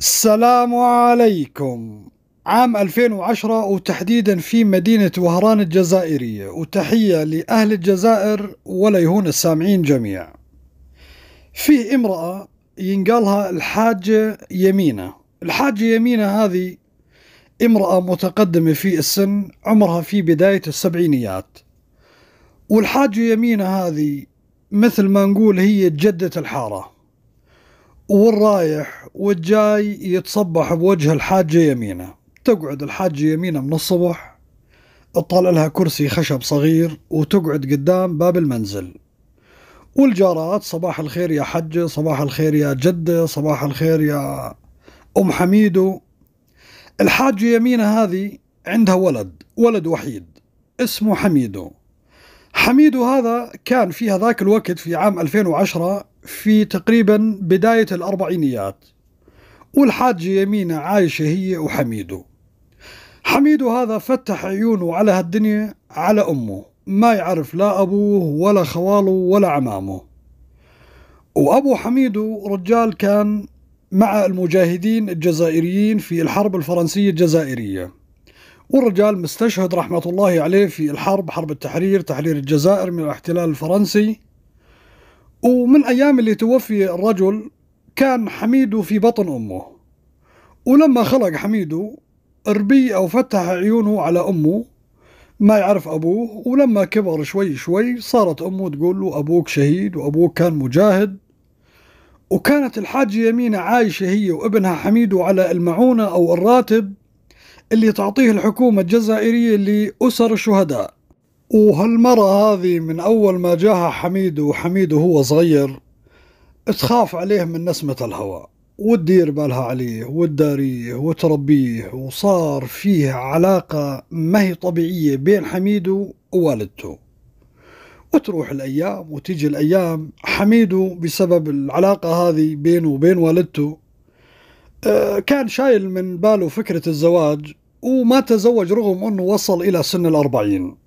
السلام عليكم عام 2010 وتحديدا في مدينة وهران الجزائرية وتحية لأهل الجزائر وليهون السامعين جميع فيه امرأة ينقالها الحاجة يمينة الحاجة يمينة هذه امرأة متقدمة في السن عمرها في بداية السبعينيات والحاجة يمينة هذه مثل ما نقول هي جدة الحارة والرايح والجاي يتصبح بوجه الحاجة يمينه تقعد الحاجة يمينه من الصبح تطلع لها كرسي خشب صغير وتقعد قدام باب المنزل والجارات صباح الخير يا حجة صباح الخير يا جدة صباح الخير يا أم حميدو الحاجة يمينة هذه عندها ولد ولد وحيد اسمه حميدو حميدو هذا كان في هذاك الوقت في عام 2010 في تقريبا بداية الأربعينيات والحاجة يمينة عايشة هي وحميدو حميدو هذا فتح عيونه على هالدنيا على أمه ما يعرف لا أبوه ولا خواله ولا عمامه وأبو حميدو رجال كان مع المجاهدين الجزائريين في الحرب الفرنسية الجزائرية والرجال مستشهد رحمة الله عليه في الحرب حرب التحرير تحرير الجزائر من الاحتلال الفرنسي ومن أيام اللي توفي الرجل كان حميده في بطن أمه ولما خلق حميده ربي أو فتح عيونه على أمه ما يعرف أبوه ولما كبر شوي شوي صارت أمه تقول له أبوك شهيد وأبوك كان مجاهد وكانت الحاجة يمينة عايشة هي وابنها حميدو على المعونة أو الراتب اللي تعطيه الحكومة الجزائرية لأسر الشهداء وهالمرأة هذه من أول ما جاها حميد وحميد وهو صغير تخاف عليه من نسمة الهواء وتدير بالها عليه وتداريه وتربيه وصار فيه علاقة ما هي طبيعية بين حميد ووالدته وتروح الأيام وتيجي الأيام حميد بسبب العلاقة هذه بينه وبين والدته آه، كان شايل من باله فكرة الزواج وما تزوج رغم أنه وصل إلى سن الأربعين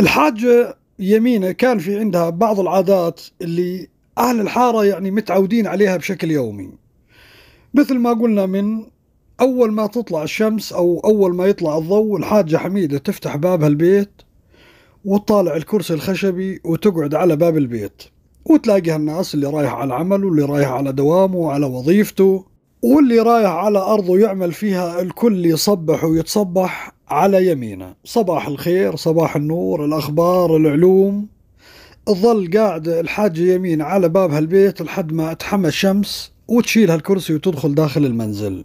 الحاجة يمينة كان في عندها بعض العادات اللي أهل الحارة يعني متعودين عليها بشكل يومي مثل ما قلنا من أول ما تطلع الشمس أو أول ما يطلع الضوء الحاجة حميدة تفتح بابها البيت وتطالع الكرسي الخشبي وتقعد على باب البيت وتلاقيها الناس اللي رايح على العمل واللي رايح على دوامه وعلى وظيفته واللي رايح على أرضه يعمل فيها الكل يصبح ويتصبح على يمينه صباح الخير صباح النور الأخبار العلوم ظل قاعد الحاجة يمين على باب هالبيت لحد ما تحمى الشمس وتشيل هالكرسي وتدخل داخل المنزل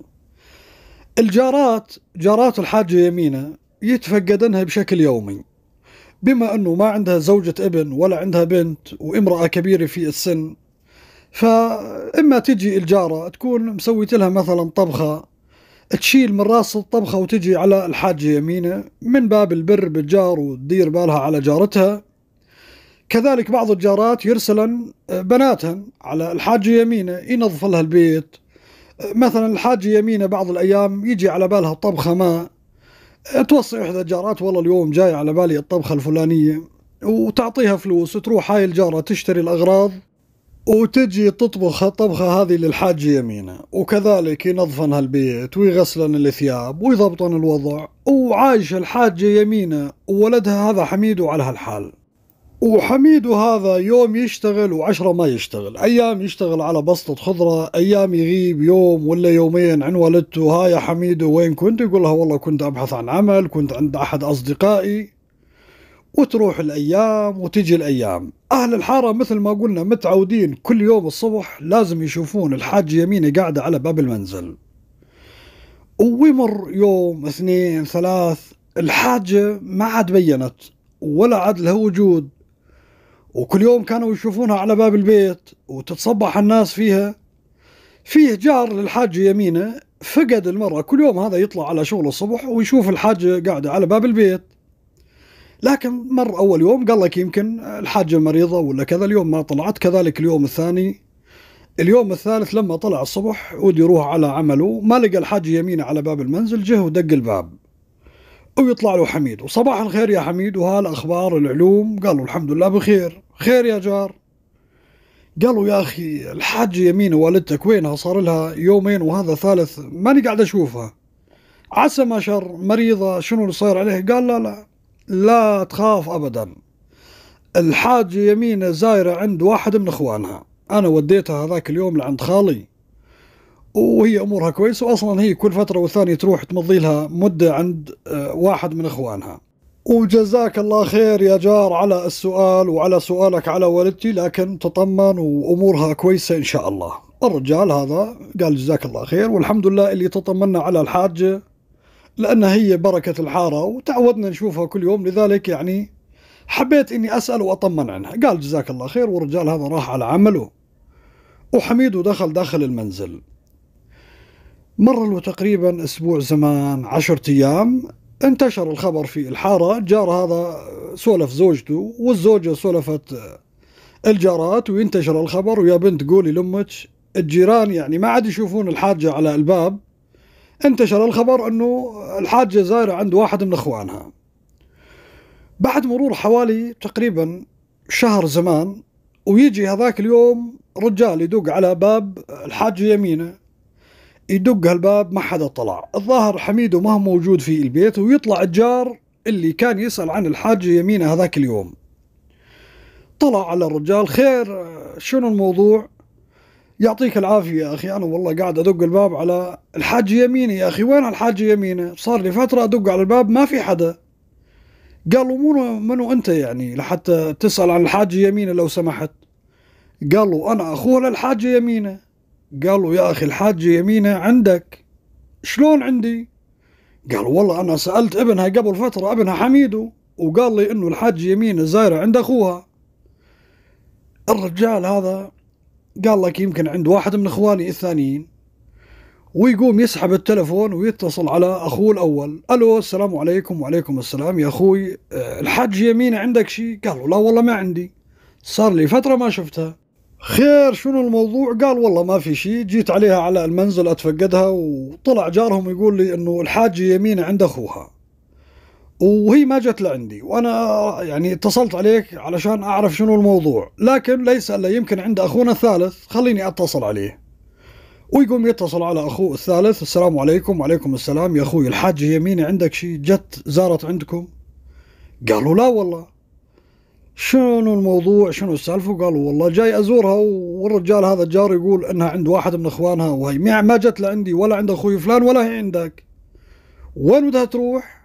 الجارات جارات الحاجة يمينة يتفقدنها بشكل يومي بما أنه ما عندها زوجة ابن ولا عندها بنت وامرأة كبيرة في السن فاما تجي الجاره تكون مسويت لها مثلا طبخه تشيل من راس الطبخه وتجي على الحاجه يمينه من باب البر بالجار وتدير بالها على جارتها كذلك بعض الجارات يرسلن آه، بناتهن على الحاجه يمينه ينظف لها البيت آه، مثلا الحاجه يمينه بعض الايام يجي على بالها طبخه ما توصي احدى الجارات والله اليوم جاي على بالي الطبخه الفلانيه وتعطيها فلوس وتروح هاي الجاره تشتري الاغراض وتجي تطبخ الطبخة هذه للحاج يمينة وكذلك ينظفن هالبيت ويغسلن الثياب ويضبطن الوضع وعايش الحاجة يمينة وولدها هذا حميد على هالحال وحميد هذا يوم يشتغل وعشرة ما يشتغل أيام يشتغل على بسطة خضرة أيام يغيب يوم ولا يومين عن والدته ها يا حميد وين كنت يقول لها والله كنت أبحث عن عمل كنت عند أحد أصدقائي وتروح الايام وتجي الايام اهل الحاره مثل ما قلنا متعودين كل يوم الصبح لازم يشوفون الحاج يمينه قاعده على باب المنزل ويمر يوم اثنين ثلاث الحاجه ما عاد بينت ولا عاد لها وجود وكل يوم كانوا يشوفونها على باب البيت وتتصبح الناس فيها فيه جار للحاجة يمينه فقد المرأة كل يوم هذا يطلع على شغل الصبح ويشوف الحاجة قاعدة على باب البيت لكن مر اول يوم قال لك يمكن الحاجه مريضه ولا كذا اليوم ما طلعت كذلك اليوم الثاني اليوم الثالث لما طلع الصبح ودي يروح على عمله ما لقى الحاج يمينه على باب المنزل جه ودق الباب ويطلع له حميد وصباح الخير يا حميد وهالاخبار العلوم قالوا الحمد لله بخير خير يا جار قالوا يا اخي الحاج يمين والدتك وينها صار لها يومين وهذا ثالث ماني قاعد اشوفها عسى ما شر مريضه شنو اللي صاير عليه قال لا لا لا تخاف أبدا الحاجة يمينة زايرة عند واحد من إخوانها أنا وديتها هذاك اليوم لعند خالي وهي أمورها كويس وأصلا هي كل فترة والثانية تروح تمضي لها مدة عند آه، واحد من إخوانها وجزاك الله خير يا جار على السؤال وعلى سؤالك على والدتي لكن تطمن وامورها كويسه ان شاء الله. الرجال هذا قال جزاك الله خير والحمد لله اللي تطمنا على الحاجه لأنها هي بركة الحارة وتعودنا نشوفها كل يوم لذلك يعني حبيت إني أسأل وأطمن عنها قال جزاك الله خير والرجال هذا راح على عمله وحميد ودخل داخل المنزل مر له تقريبا أسبوع زمان عشرة أيام انتشر الخبر في الحارة الجار هذا سولف زوجته والزوجة سولفت الجارات وينتشر الخبر ويا بنت قولي لأمك الجيران يعني ما عاد يشوفون الحاجة على الباب انتشر الخبر أنه الحاجة زايرة عند واحد من إخوانها بعد مرور حوالي تقريبا شهر زمان ويجي هذاك اليوم رجال يدق على باب الحاجة يمينه يدق هالباب ما حدا طلع الظاهر حميد وما هو موجود في البيت ويطلع الجار اللي كان يسأل عن الحاجة يمينه هذاك اليوم طلع على الرجال خير شنو الموضوع يعطيك العافية يا أخي أنا والله قاعد أدق الباب على الحاج يميني يا أخي وين الحاج يميني صار لي فترة أدق على الباب ما في حدا قال له منو منو أنت يعني لحتى تسأل عن الحاج يميني لو سمحت قال له أنا أخوه للحاج يميني قال له يا أخي الحاج يميني عندك شلون عندي قال والله أنا سألت ابنها قبل فترة ابنها حميدو وقال لي إنه الحاج يمينة زايرة عند أخوها الرجال هذا قال لك يمكن عند واحد من اخواني الثانيين ويقوم يسحب التلفون ويتصل على اخوه الاول الو السلام عليكم وعليكم السلام يا اخوي آه، الحاج يمين عندك شيء قال له لا والله ما عندي صار لي فتره ما شفتها خير شنو الموضوع قال والله ما في شيء جيت عليها على المنزل اتفقدها وطلع جارهم يقول لي انه الحاج يمين عند اخوها وهي ما جت لعندي وانا يعني اتصلت عليك علشان اعرف شنو الموضوع لكن ليس الا يمكن عند اخونا الثالث خليني اتصل عليه ويقوم يتصل على اخوه الثالث السلام عليكم وعليكم السلام يا اخوي الحاجه يميني عندك شيء جت زارت عندكم قالوا لا والله شنو الموضوع شنو السالفه قالوا والله جاي ازورها والرجال هذا الجار يقول انها عند واحد من اخوانها وهي ما جت لعندي ولا عند اخوي فلان ولا هي عندك وين بدها تروح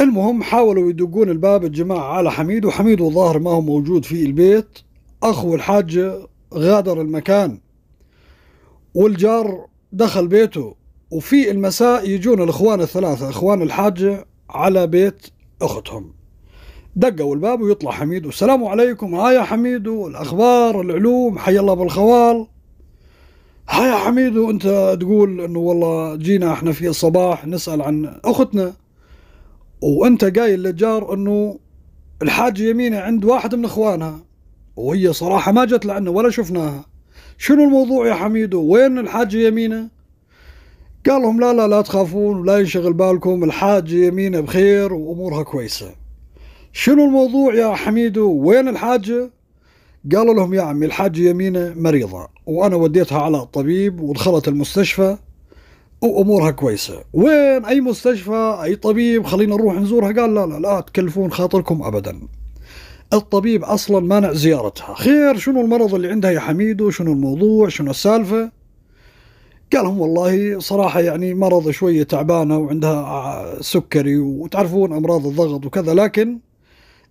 المهم حاولوا يدقون الباب الجماعة على حميد وحميد وظاهر ما هو موجود في البيت أخو الحاجة غادر المكان والجار دخل بيته وفي المساء يجون الإخوان الثلاثة إخوان الحاجة على بيت أختهم دقوا الباب ويطلع حميد والسلام عليكم ها يا حميد الأخبار العلوم حي الله بالخوال ها يا حميد وانت تقول انه والله جينا احنا في الصباح نسال عن اختنا وانت قايل للجار انه الحاجة يمينه عند واحد من اخوانها وهي صراحة ما جت لعنا ولا شفناها شنو الموضوع يا حميدو وين الحاجة يمينه قال لهم لا لا لا تخافون ولا ينشغل بالكم الحاجة يمينه بخير وامورها كويسة شنو الموضوع يا حميدو وين الحاجة قالوا لهم يا عمي الحاجة يمينه مريضة وأنا وديتها على الطبيب ودخلت المستشفى وامورها كويسه وين اي مستشفى اي طبيب خلينا نروح نزورها قال لا لا لا تكلفون خاطركم ابدا الطبيب اصلا مانع زيارتها خير شنو المرض اللي عندها يا حميدو شنو الموضوع شنو السالفه قالهم والله صراحه يعني مرض شويه تعبانه وعندها سكري وتعرفون امراض الضغط وكذا لكن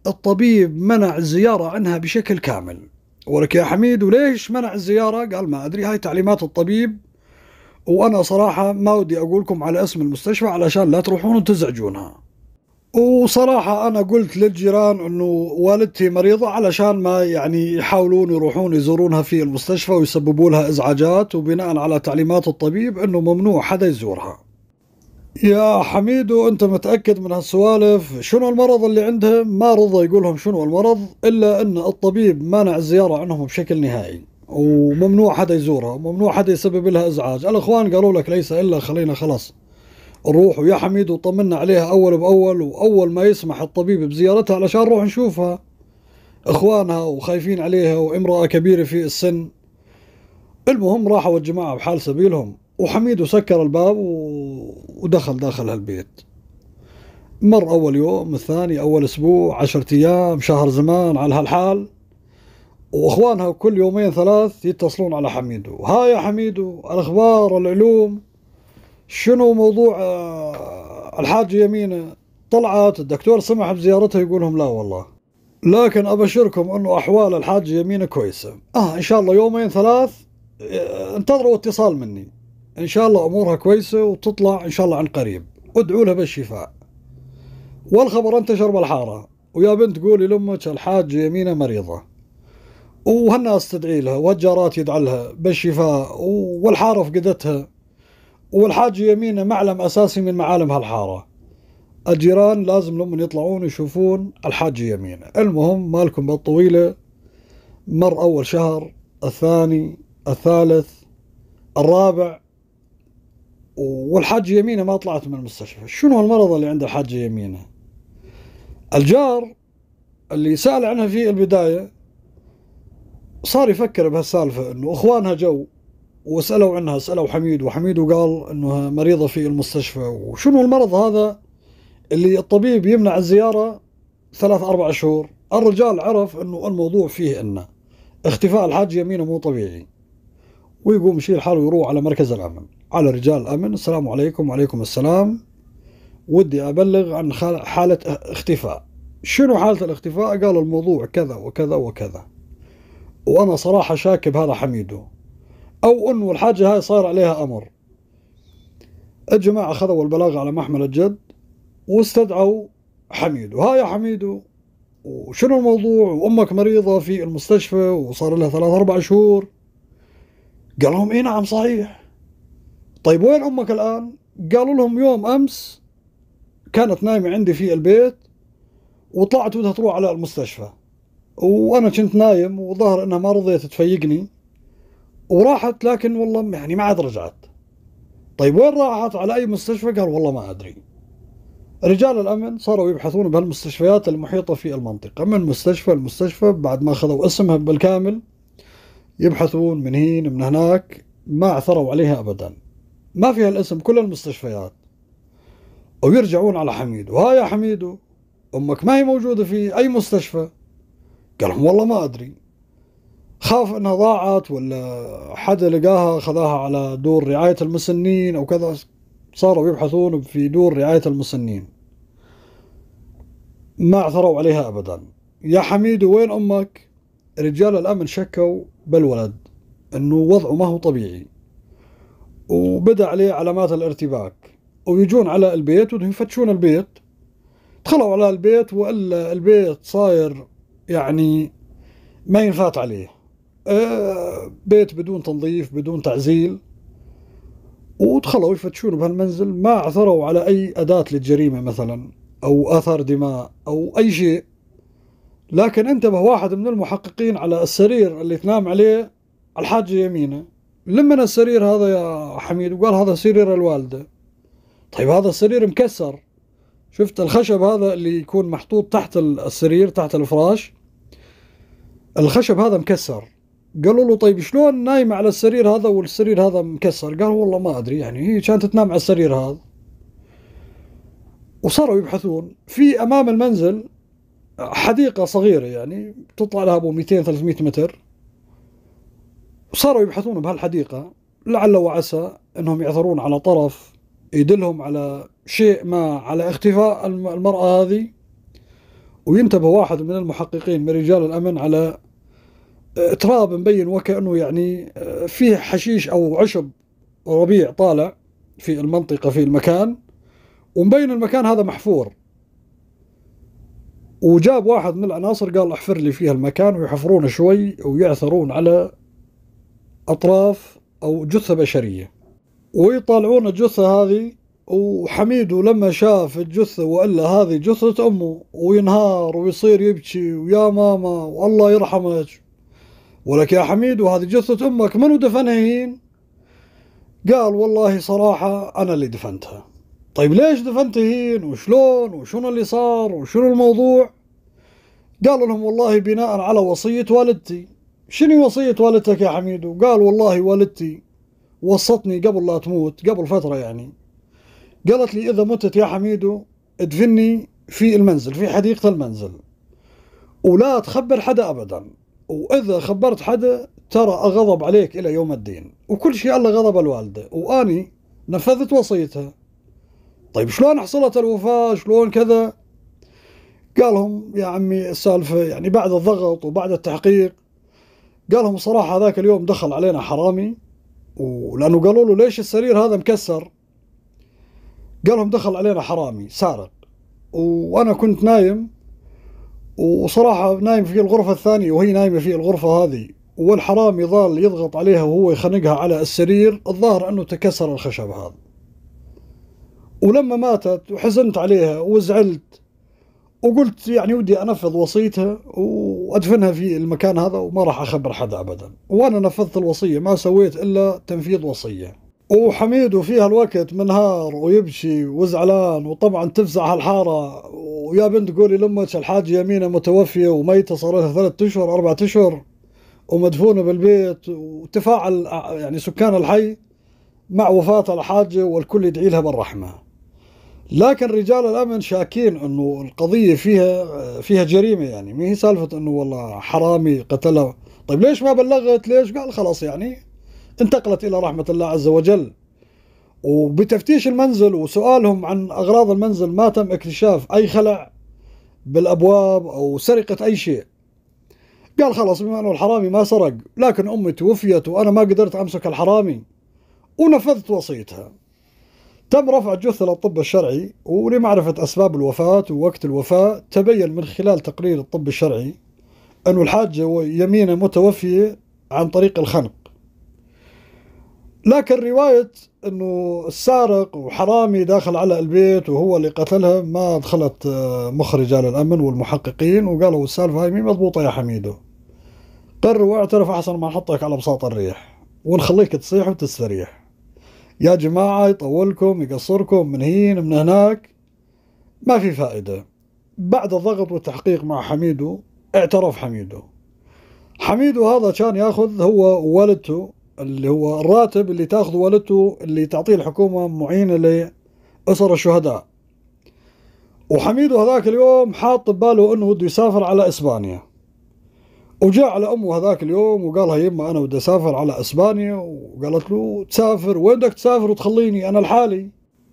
الطبيب منع الزياره عنها بشكل كامل ولك يا حميد وليش منع الزياره قال ما ادري هاي تعليمات الطبيب وانا صراحه ما ودي اقول لكم على اسم المستشفى علشان لا تروحون وتزعجونها وصراحة أنا قلت للجيران أنه والدتي مريضة علشان ما يعني يحاولون يروحون يزورونها في المستشفى ويسببوا لها إزعاجات وبناء على تعليمات الطبيب أنه ممنوع حدا يزورها يا حميدو أنت متأكد من هالسوالف شنو المرض اللي عندهم ما رضى يقولهم شنو المرض إلا أن الطبيب منع الزيارة عنهم بشكل نهائي وممنوع حدا يزورها وممنوع حدا يسبب لها ازعاج الاخوان قالوا لك ليس الا خلينا خلاص نروح ويا حميد وطمنا عليها اول باول واول ما يسمح الطبيب بزيارتها علشان نروح نشوفها اخوانها وخايفين عليها وامراه كبيره في السن المهم راحوا الجماعه بحال سبيلهم وحميد وسكر الباب ودخل داخل هالبيت مر اول يوم الثاني اول اسبوع عشرة ايام شهر زمان على هالحال واخوانها كل يومين ثلاث يتصلون على حميدو ها يا حميدو الاخبار العلوم شنو موضوع آه، الحاج يمينه طلعت الدكتور سمح بزيارتها يقول لهم لا والله لكن ابشركم انه احوال الحاج يمينه كويسه اه ان شاء الله يومين ثلاث آه، انتظروا اتصال مني ان شاء الله امورها كويسه وتطلع ان شاء الله عن قريب ادعوا لها بالشفاء والخبر انتشر بالحاره ويا بنت قولي لامك الحاج يمينه مريضه وهالناس تدعي لها والجارات يدعى لها بالشفاء والحارة فقدتها والحاج يمينه معلم أساسي من معالم هالحارة الجيران لازم لهم يطلعون يشوفون الحاج يمينه المهم مالكم بالطويلة مر أول شهر الثاني الثالث الرابع والحاج يمينه ما طلعت من المستشفى شنو المرض اللي عند الحاج يمينه الجار اللي سأل عنها في البداية صار يفكر بهالسالفة انه اخوانها جو وسألوا عنها سألوا حميد وحميد وقال انها مريضة في المستشفى وشنو المرض هذا اللي الطبيب يمنع الزيارة ثلاث أربع شهور الرجال عرف انه الموضوع فيه انه اختفاء الحاج يمينه مو طبيعي ويقوم يشيل حاله ويروح على مركز الأمن على رجال الأمن السلام عليكم وعليكم السلام ودي أبلغ عن حالة اختفاء شنو حالة الاختفاء قال الموضوع كذا وكذا وكذا وانا صراحه شاك بهذا حميدو او انه الحاجه هاي صار عليها امر الجماعه اخذوا البلاغ على محمل الجد واستدعوا حميدو ها يا حميدو وشنو الموضوع وامك مريضه في المستشفى وصار لها ثلاث اربع شهور قال لهم اي نعم صحيح طيب وين امك الان قالوا لهم يوم امس كانت نايمه عندي في البيت وطلعت بدها تروح على المستشفى وانا كنت نايم وظهر انها ما رضيت تفيقني وراحت لكن والله يعني ما عاد رجعت طيب وين راحت على اي مستشفى قال والله ما ادري رجال الامن صاروا يبحثون بهالمستشفيات المحيطه في المنطقه من مستشفى لمستشفى بعد ما اخذوا اسمها بالكامل يبحثون من هين من هناك ما عثروا عليها ابدا ما فيها الاسم كل المستشفيات ويرجعون على حميد وها يا حميدو امك ما هي موجوده في اي مستشفى قال والله ما أدري خاف انها ضاعت ولا حد لقاها خذاها على دور رعاية المسنين او كذا صاروا يبحثون في دور رعاية المسنين ما عثروا عليها ابدا يا حميد وين امك رجال الامن شكوا بالولد انه وضعه ما هو طبيعي وبدا عليه علامات الارتباك ويجون على البيت ويفتشون البيت دخلوا على البيت والا البيت صاير يعني ما ينفات عليه أه، بيت بدون تنظيف بدون تعزيل ودخلوا يفتشون بهالمنزل ما عثروا على أي أداة للجريمة مثلا أو أثر دماء أو أي شيء لكن انتبه واحد من المحققين على السرير اللي تنام عليه الحاجة يمينه لمن السرير هذا يا حميد وقال هذا سرير الوالدة طيب هذا السرير مكسر شفت الخشب هذا اللي يكون محطوط تحت السرير تحت الفراش الخشب هذا مكسر قالوا له طيب شلون نايم على السرير هذا والسرير هذا مكسر قال والله ما ادري يعني هي كانت تنام على السرير هذا وصاروا يبحثون في امام المنزل حديقه صغيره يعني تطلع لها ابو 200 300 متر وصاروا يبحثون بهالحديقه لعل وعسى انهم يعثرون على طرف يدلهم على شيء ما على اختفاء المراه هذه وينتبه واحد من المحققين من رجال الأمن على تراب آه، مبين وكأنه يعني آه، فيه حشيش أو عشب ربيع طالع في المنطقة في المكان ومبين المكان هذا محفور وجاب واحد من العناصر قال احفر لي فيها المكان ويحفرونه شوي ويعثرون على أطراف أو جثة بشرية ويطالعون الجثة هذه وحميدو لما شاف الجثة وإلا هذه جثة أمه وينهار ويصير يبكي ويا ماما والله يرحمك ولك يا حميد وهذه جثة أمك منو هين قال والله صراحة أنا اللي دفنتها طيب ليش دفنتهين وشلون وشنو اللي صار وشنو الموضوع قال لهم والله بناء على وصية والدتي شنو وصية والدتك يا حميد قال والله والدتي وصتني قبل لا تموت قبل فترة يعني قالت لي إذا متت يا حميدو ادفني في المنزل في حديقة المنزل ولا تخبر حدا أبدا وإذا خبرت حدا ترى أغضب عليك إلى يوم الدين وكل شيء الله غضب الوالدة وأني نفذت وصيتها طيب شلون حصلت الوفاة شلون كذا قال لهم يا عمي السالفة يعني بعد الضغط وبعد التحقيق قال لهم صراحة هذاك اليوم دخل علينا حرامي ولأنه قالوا له ليش السرير هذا مكسر قال لهم دخل علينا حرامي سارق وانا كنت نايم وصراحه نايم في الغرفه الثانيه وهي نايمه في الغرفه هذه والحرامي ظل يضغط عليها وهو يخنقها على السرير الظاهر انه تكسر الخشب هذا ولما ماتت وحزنت عليها وزعلت وقلت يعني ودي انفذ وصيتها وادفنها في المكان هذا وما راح اخبر حدا ابدا وانا نفذت الوصيه ما سويت الا تنفيذ وصيه وحميد وفيها الوقت منهار ويبشي وزعلان وطبعا تفزع هالحارة ويا بنت قولي لامك الحاجة يمينة متوفية وميتة صار لها ثلاث اشهر اربعة اشهر ومدفونة بالبيت وتفاعل يعني سكان الحي مع وفاة الحاجة والكل يدعي لها بالرحمة لكن رجال الامن شاكين انه القضية فيها فيها جريمة يعني ما هي سالفة انه والله حرامي قتلها طيب ليش ما بلغت ليش قال خلاص يعني انتقلت إلى رحمة الله عز وجل وبتفتيش المنزل وسؤالهم عن أغراض المنزل ما تم اكتشاف أي خلع بالأبواب أو سرقة أي شيء قال خلاص بما أنه الحرامي ما سرق لكن أمي توفيت وأنا ما قدرت أمسك الحرامي ونفذت وصيتها تم رفع جثة للطب الشرعي ولمعرفة أسباب الوفاة ووقت الوفاة تبين من خلال تقرير الطب الشرعي أن الحاجة يمينة متوفية عن طريق الخنق لكن رواية انه السارق وحرامي داخل على البيت وهو اللي قتلها ما دخلت آه، مخ رجال الامن والمحققين وقالوا السالفة هاي مي مضبوطة يا حميدو قرروا اعترف احسن ما نحطك على بساط الريح ونخليك تصيح وتستريح يا جماعة يطولكم يقصركم من هين من هناك ما في فائدة بعد الضغط والتحقيق مع حميدو اعترف حميدو حميدو هذا كان ياخذ هو ووالدته اللي هو الراتب اللي تاخذه والدته اللي تعطيه الحكومة معينة لأسر الشهداء وحميده هذاك اليوم حاط بباله انه بده يسافر على اسبانيا وجاء على امه هذاك اليوم وقالها يما انا بدي اسافر على اسبانيا وقالت له تسافر وين بدك تسافر وتخليني انا لحالي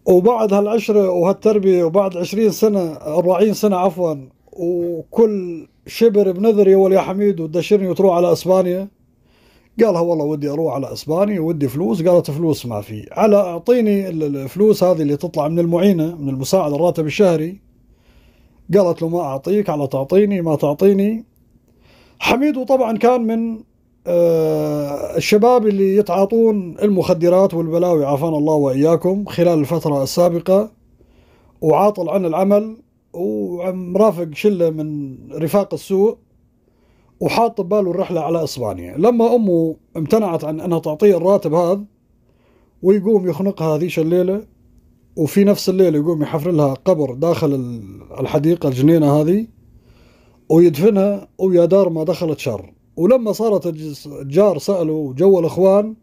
وبعد هالعشرة وهالتربية وبعد عشرين سنة أربعين سنة عفوا وكل شبر بنذري يا حميد وتدشرني وتروح على اسبانيا قالها والله ودي اروح على اسبانيا ودي فلوس قالت فلوس ما في على اعطيني الفلوس هذه اللي تطلع من المعينه من المساعد الراتب الشهري قالت له ما اعطيك على تعطيني ما تعطيني حميد طبعا كان من آه، الشباب اللي يتعاطون المخدرات والبلاوي عافانا الله واياكم خلال الفتره السابقه وعاطل عن العمل ومرافق شله من رفاق السوء وحاط بباله الرحلة على إسبانيا لما أمه امتنعت عن أنها تعطيه الراتب هذا ويقوم يخنقها هذيش الليلة وفي نفس الليلة يقوم يحفر لها قبر داخل الحديقة الجنينة هذه ويدفنها ويا دار ما دخلت شر ولما صارت الجار سألوا جو الإخوان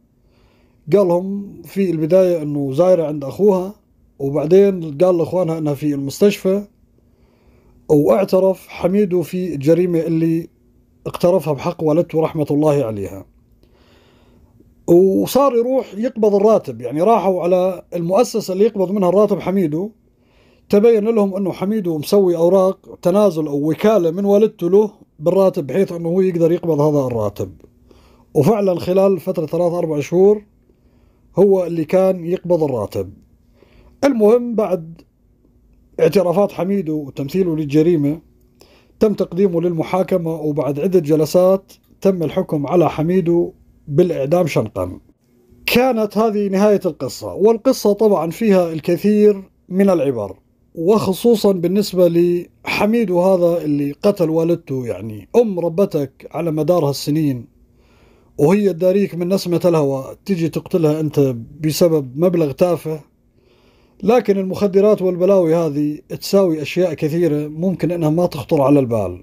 قال لهم في البداية أنه زايرة عند أخوها وبعدين قال لإخوانها أنها في المستشفى واعترف حميده في الجريمة اللي اقترفها بحق والدته رحمة الله عليها وصار يروح يقبض الراتب يعني راحوا على المؤسسة اللي يقبض منها الراتب حميدو تبين لهم أنه حميدو مسوي أوراق تنازل أو وكالة من والدته له بالراتب بحيث أنه هو يقدر يقبض هذا الراتب وفعلا خلال فترة ثلاث أربع شهور هو اللي كان يقبض الراتب المهم بعد اعترافات حميدو وتمثيله للجريمة تم تقديمه للمحاكمة وبعد عدة جلسات تم الحكم على حميدو بالإعدام شنقا كانت هذه نهاية القصة والقصة طبعا فيها الكثير من العبر وخصوصا بالنسبة لحميدو هذا اللي قتل والدته يعني أم ربتك على مدار هالسنين وهي تداريك من نسمة الهوى تجي تقتلها أنت بسبب مبلغ تافه لكن المخدرات والبلاوي هذه تساوي أشياء كثيرة ممكن أنها ما تخطر على البال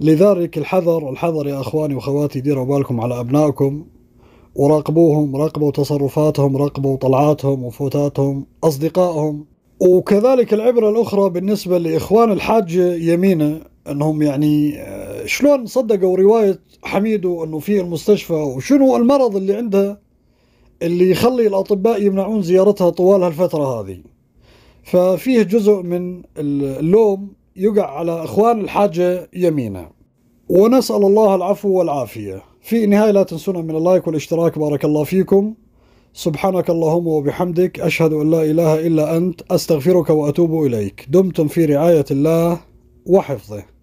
لذلك الحذر الحذر يا أخواني وأخواتي ديروا بالكم على أبنائكم وراقبوهم راقبوا تصرفاتهم راقبوا طلعاتهم وفوتاتهم أصدقائهم وكذلك العبرة الأخرى بالنسبة لإخوان الحاجة يمينة أنهم يعني آه، شلون صدقوا رواية حميدو أنه في المستشفى وشنو المرض اللي عندها اللي يخلي الأطباء يمنعون زيارتها طوال هالفترة هذه ففيه جزء من اللوم يقع على إخوان الحاجة يمينه ونسأل الله العفو والعافية في النهاية لا تنسونا من اللايك والاشتراك بارك الله فيكم سبحانك اللهم وبحمدك أشهد أن لا إله إلا أنت أستغفرك وأتوب إليك دمتم في رعاية الله وحفظه